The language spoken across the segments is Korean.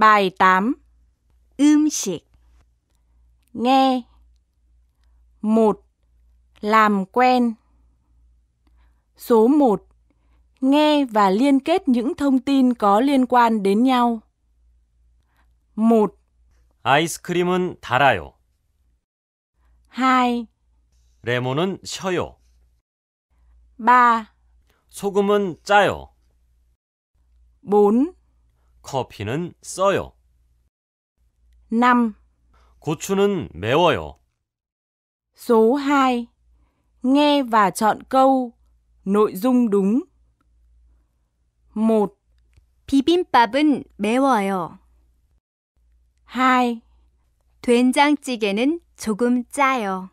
Bài 8 음식 Nghe một Làm quen Số 1 Nghe và liên kết những thông tin có liên quan đến nhau. 1. 아이스크림은 달아요. 2. 레몬은 셔요. 3. 소금은 짜요. 4. 커피는 써요. 5. 고추는 매워요. Số 2. Nghe và chọn câu nội dung đúng. 1. 비빔밥은 매워요. 2. 된장찌개는 조금 짜요.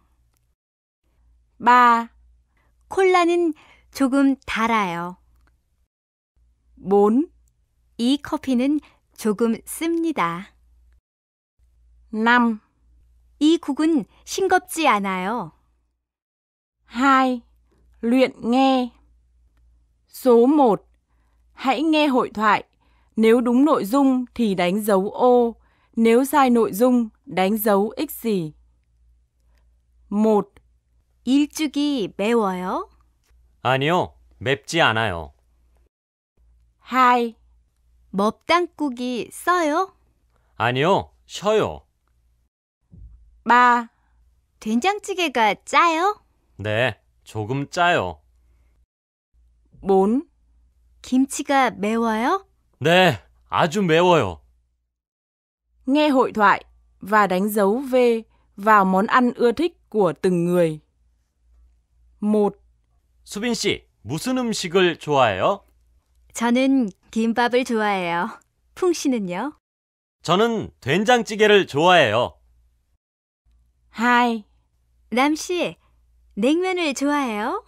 3. 콜라는 조금 달아요. 4. 이 커피는 조금 씁니다. 5. 이 국은 싱겁지 않아요. 2. Luyện nghe Số 1. Hãy nghe hội thoại. Nếu đúng nội dung thì đánh dấu ô, nếu sai nội dung đánh dấu x gì. 1. 일죽이 매워요? 아니요, 맵지 않아요. 2. 멉땅국이 써요? 아니요, 쉬요 마, 된장찌개가 짜요? 네, 조금 짜요. 몬, 김치가 매워요? 네, 아주 매워요. Nghe hội thoại và đánh dấu V vào món ăn ưa thích của từng người. 1. 수빈 씨, 무슨 음식을 좋아해요? 저는 김밥을 좋아해요. 풍 씨는요? 저는 된장찌개를 좋아해요. 하이. 남 씨, 냉면을 좋아해요?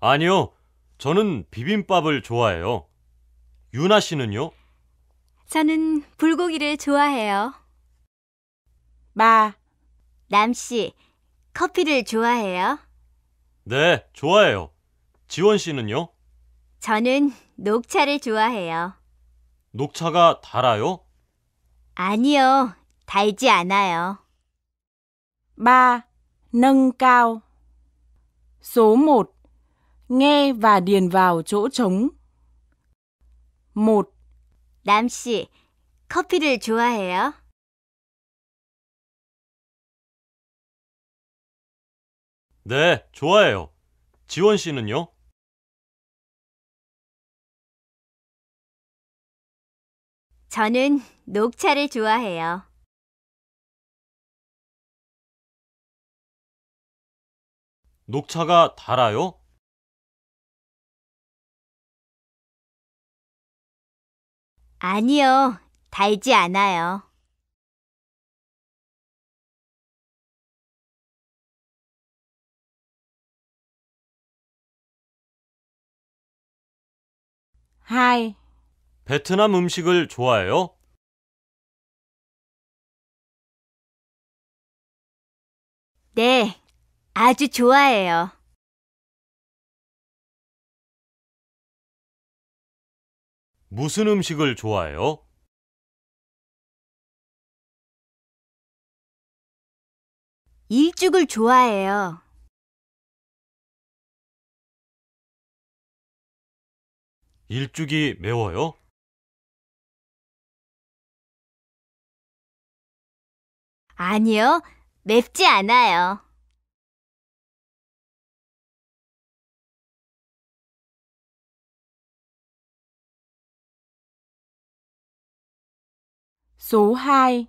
아니요. 저는 비빔밥을 좋아해요. 유나 씨는요? 저는 불고기를 좋아해요. 마. 남 씨, 커피를 좋아해요? 네, 좋아해요. 지원 씨는요? 저는 녹차를 좋아해요. 녹차가 달아요? 아니요, 달지 않아요. 3. Nâng 1. Nghe và điền vào chỗ trống. 1. 남씨, 커피를 좋아해요? 네, 좋아해요. 지원 씨는요? 저는 녹차를 좋아해요. 녹차가 달아요? 아니요, 달지 않아요. h i 베트남 음식을 좋아해요? 네, 아주 좋아해요. 무슨 음식을 좋아해요? 일죽을 좋아해요. 일죽이 매워요? 아니요, 맵지 않아요. Số 2.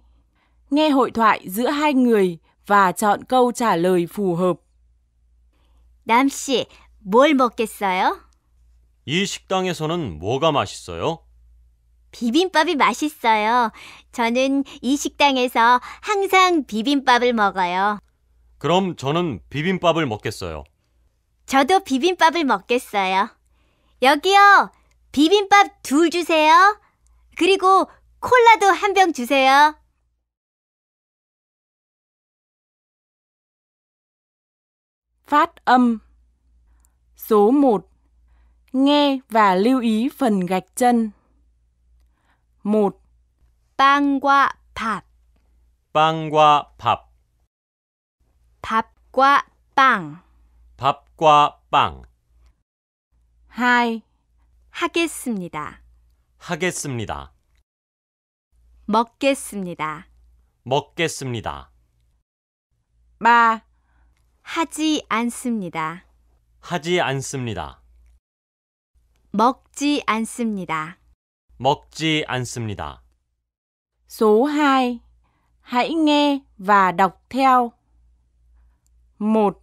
Nghe hội thoại giữa hai người và chọn câu trả lời phù hợp. 남 씨, 뭘 먹겠어요? 이 식당에서는 뭐가 맛있어요? 비빔밥이 맛있어요. 저는 이 식당에서 항상 비빔밥을 먹어요. 그럼 저는 비빔밥을 먹겠어요. 저도 비빔밥을 먹겠어요. 여기요. 비빔밥 둘 주세요. 그리고 콜라도 한 병 주세요. p 음. á t âm Số 1 Nghe và lưu ý phần gạch chân m 빵과 밥 빵과 밥 밥과 빵 밥과 빵 h a 하겠습니다 하겠습니다 먹겠습니다 먹겠습니다 마 하지 않습니다 하지 않습니다 먹지 않습니다. 먹지 않습니다. Số 2. Hãy nghe và đọc theo. 1.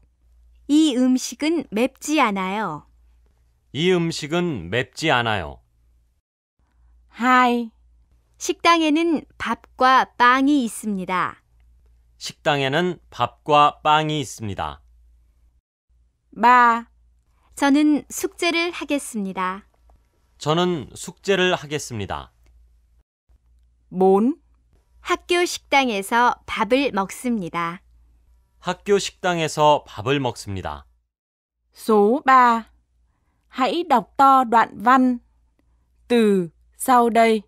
이 음식은 맵지 않아요. 이 음식은 맵지 않아요. 2. 식당에는 밥과 빵이 있습니다. 식당에는 밥과 빵이 있습니다. 3. 저는 숙제를 하겠습니다. 저는 숙제를 하겠습니다. 몬 학교 식당에서 밥을 먹습니다. 학교 식당에서 밥을 먹습니다. Số Hãy đọc to đoạn văn từ sau đây.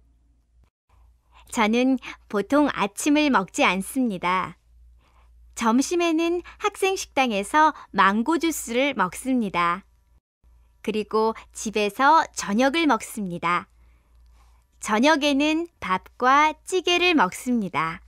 저는 보통 아침을 먹지 않습니다. 점심에는 학생 식당에서 망고 주스를 먹습니다. 그리고 집에서 저녁을 먹습니다. 저녁에는 밥과 찌개를 먹습니다.